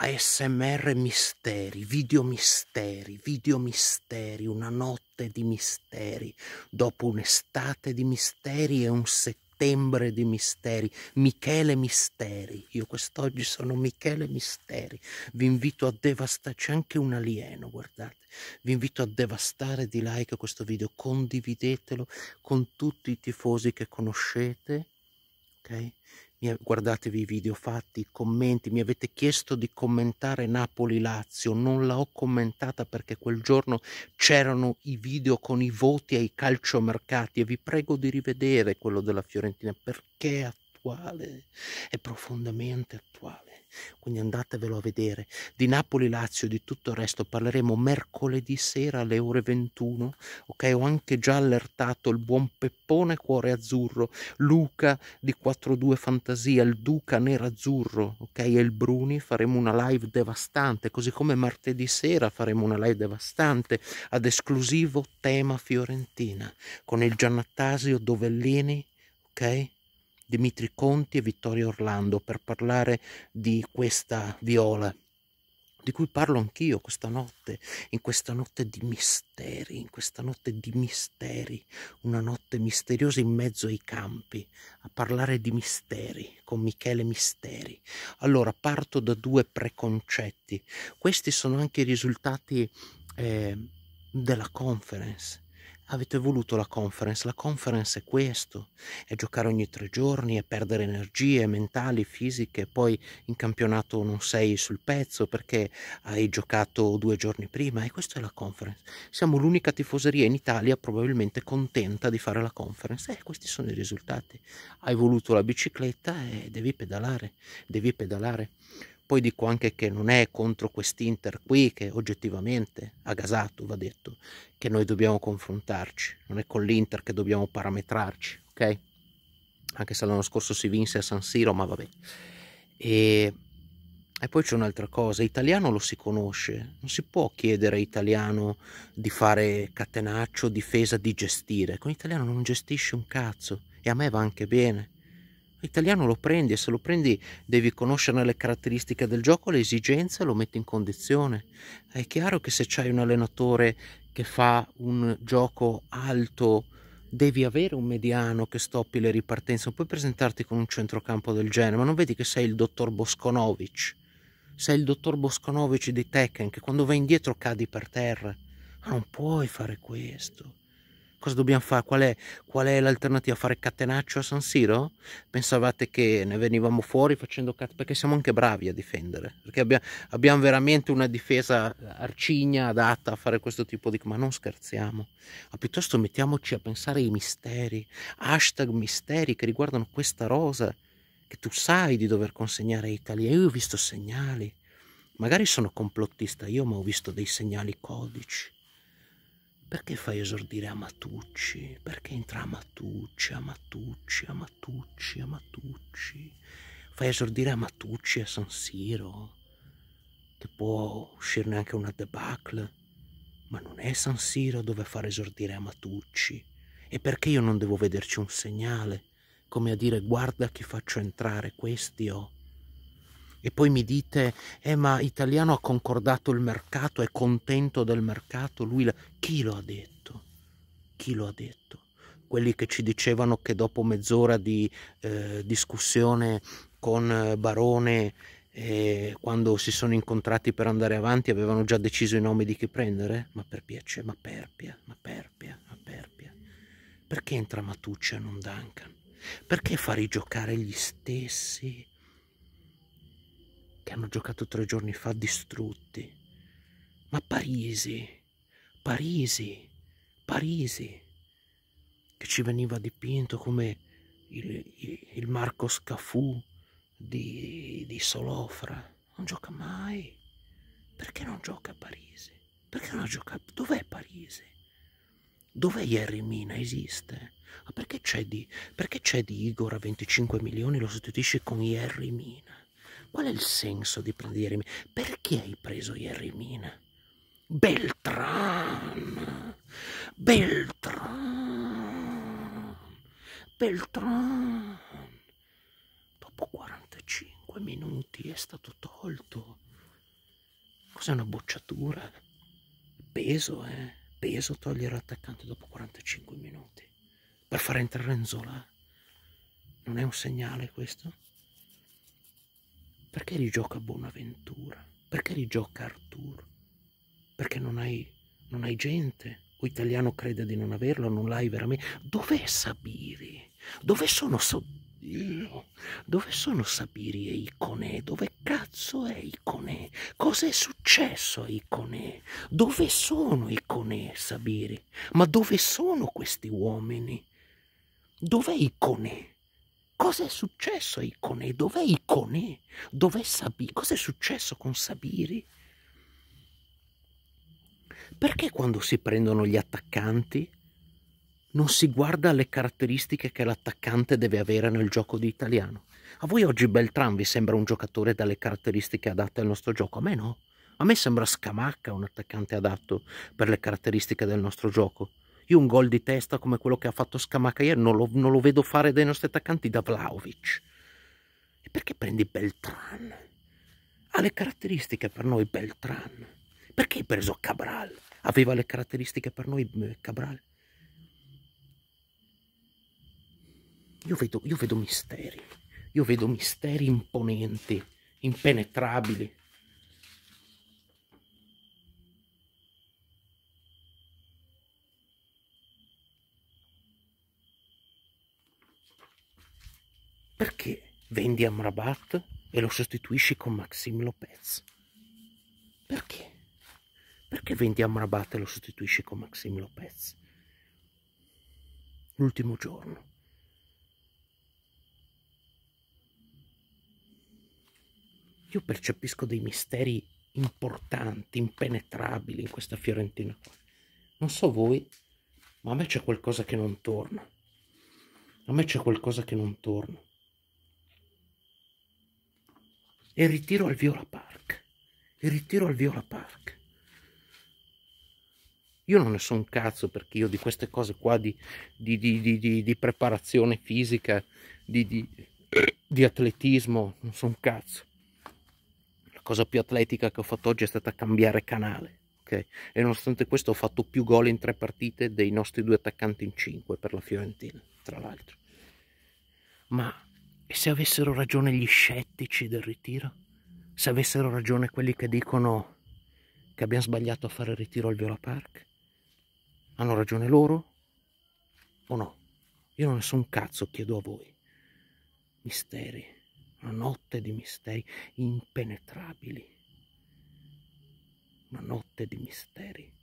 ASMR misteri, video misteri, video misteri, una notte di misteri, dopo un'estate di misteri e un settembre di misteri, Michele Misteri, io quest'oggi sono Michele Misteri, vi invito a devastare, c'è anche un alieno, guardate, vi invito a devastare di like questo video, condividetelo con tutti i tifosi che conoscete, ok? guardatevi i video fatti, i commenti, mi avete chiesto di commentare Napoli-Lazio, non l'ho commentata perché quel giorno c'erano i video con i voti ai calciomercati e vi prego di rivedere quello della Fiorentina perché ha attuale, è profondamente attuale. Quindi andatevelo a vedere. Di Napoli, Lazio e di tutto il resto parleremo mercoledì sera alle ore 21. Ok, ho anche già allertato il buon Peppone Cuore Azzurro, Luca di 42 Fantasia, il Duca Nerazzurro, ok, e il Bruni. Faremo una live devastante, così come martedì sera faremo una live devastante ad esclusivo tema Fiorentina con il Giannattasio Dovellini, ok? Dimitri Conti e Vittorio Orlando per parlare di questa viola di cui parlo anch'io questa notte, in questa notte di misteri, in questa notte di misteri, una notte misteriosa in mezzo ai campi, a parlare di misteri con Michele Misteri. Allora parto da due preconcetti, questi sono anche i risultati eh, della conference Avete voluto la conference, la conference è questo, è giocare ogni tre giorni, è perdere energie mentali, fisiche, poi in campionato non sei sul pezzo perché hai giocato due giorni prima e questa è la conference. Siamo l'unica tifoseria in Italia probabilmente contenta di fare la conference e eh, questi sono i risultati. Hai voluto la bicicletta e devi pedalare, devi pedalare. Poi dico anche che non è contro quest'Inter qui che oggettivamente ha gasato, va detto, che noi dobbiamo confrontarci, non è con l'Inter che dobbiamo parametrarci, ok? Anche se l'anno scorso si vinse a San Siro, ma vabbè. E, e poi c'è un'altra cosa, italiano lo si conosce, non si può chiedere a italiano di fare catenaccio, difesa, di gestire, con italiano non gestisce un cazzo e a me va anche bene L'italiano lo prendi e se lo prendi devi conoscere le caratteristiche del gioco, le esigenze, lo metti in condizione. È chiaro che se c'hai un allenatore che fa un gioco alto, devi avere un mediano che stoppi le ripartenze, non puoi presentarti con un centrocampo del genere, ma non vedi che sei il dottor Bosconovic, sei il dottor Bosconovic di Tekken che quando vai indietro cadi per terra, ma ah, non puoi fare questo. Cosa dobbiamo fare? Qual è, qual è l'alternativa? Fare catenaccio a San Siro? Pensavate che ne venivamo fuori facendo cat? Perché siamo anche bravi a difendere, perché abbiamo, abbiamo veramente una difesa arcigna adatta a fare questo tipo di... Ma non scherziamo, ma piuttosto mettiamoci a pensare ai misteri, hashtag misteri che riguardano questa rosa che tu sai di dover consegnare ai Italia. Io ho visto segnali, magari sono complottista io, ma ho visto dei segnali codici perché fai esordire a Matucci? Perché entra a Matucci, a Matucci, a Matucci, a Matucci? Fai esordire a Matucci a San Siro, che può uscirne anche una debacle. Ma non è San Siro dove far esordire a Matucci. E perché io non devo vederci un segnale, come a dire guarda chi faccio entrare questi o... Oh e poi mi dite, eh ma Italiano ha concordato il mercato, è contento del mercato, lui... La... Chi lo ha detto? Chi lo ha detto? Quelli che ci dicevano che dopo mezz'ora di eh, discussione con eh, Barone, eh, quando si sono incontrati per andare avanti, avevano già deciso i nomi di chi prendere? Ma per piacere, ma perpia, ma perpia, ma perpia. Perché entra Matuccia e non Duncan? Perché fa rigiocare gli stessi? che hanno giocato tre giorni fa distrutti. Ma Parisi, Parisi, Parisi, che ci veniva dipinto come il, il Marco Scafù di, di Solofra, non gioca mai. Perché non gioca a Parisi? Perché non gioca? Dov'è Parisi? Dov'è Jerry Mina? Esiste? Ma ah, perché c'è di, di, Igor a 25 milioni e lo sostituisci con Jerry Mina? Qual è il senso di prendere Perché hai preso Ieremina? Beltran! Beltran! Beltran! Dopo 45 minuti è stato tolto. Cos'è una bocciatura? Peso, eh? Peso togliere l'attaccante dopo 45 minuti. Per far entrare Renzola. Non è un segnale questo? Perché rigioca Bonaventura? Perché rigioca Arturo? Perché non hai, non hai gente? O italiano crede di non averlo, non l'hai veramente. Dov'è Sabiri? Dove sono Sabiri? dove sono Sabiri e Iconè? Dove cazzo è Iconè? Cos'è successo a Iconè? Dove sono Iconè e Sabiri? Ma dove sono questi uomini? Dov'è Iconè? Cos'è successo a Icone? Dov'è Icone? Dov'è Sabiri? Cos'è successo con Sabiri? Perché quando si prendono gli attaccanti non si guarda alle caratteristiche che l'attaccante deve avere nel gioco di italiano? A voi oggi Beltran vi sembra un giocatore dalle caratteristiche adatte al nostro gioco? A me no. A me sembra Scamacca un attaccante adatto per le caratteristiche del nostro gioco. Io un gol di testa come quello che ha fatto Scamacca ieri non lo, non lo vedo fare dai nostri attaccanti da Vlaovic. E perché prendi Beltran? Ha le caratteristiche per noi Beltran. Perché hai preso Cabral? Aveva le caratteristiche per noi eh, Cabral? Io vedo, io vedo misteri, io vedo misteri imponenti, impenetrabili. vendi Amrabat e lo sostituisci con Maxim Lopez. Perché? Perché vendi Amrabat e lo sostituisci con Maxim Lopez? L'ultimo giorno. Io percepisco dei misteri importanti, impenetrabili in questa Fiorentina Non so voi, ma a me c'è qualcosa che non torna. A me c'è qualcosa che non torna. e ritiro al Viola Park. E ritiro al Viola Park. Io non ne so un cazzo perché io di queste cose qua di, di, di, di preparazione fisica, di atletismo, non so un cazzo. La cosa più atletica che ho fatto oggi è stata cambiare canale. Okay? E nonostante questo ho fatto più gol in tre partite dei nostri due attaccanti in cinque per la Fiorentina, tra l'altro. Ma e se avessero ragione gli scettici del ritiro? Se avessero ragione quelli che dicono che abbiamo sbagliato a fare il ritiro al Viola Park? Hanno ragione loro o no? Io non ne so un cazzo, chiedo a voi. Misteri, una notte di misteri impenetrabili. Una notte di misteri.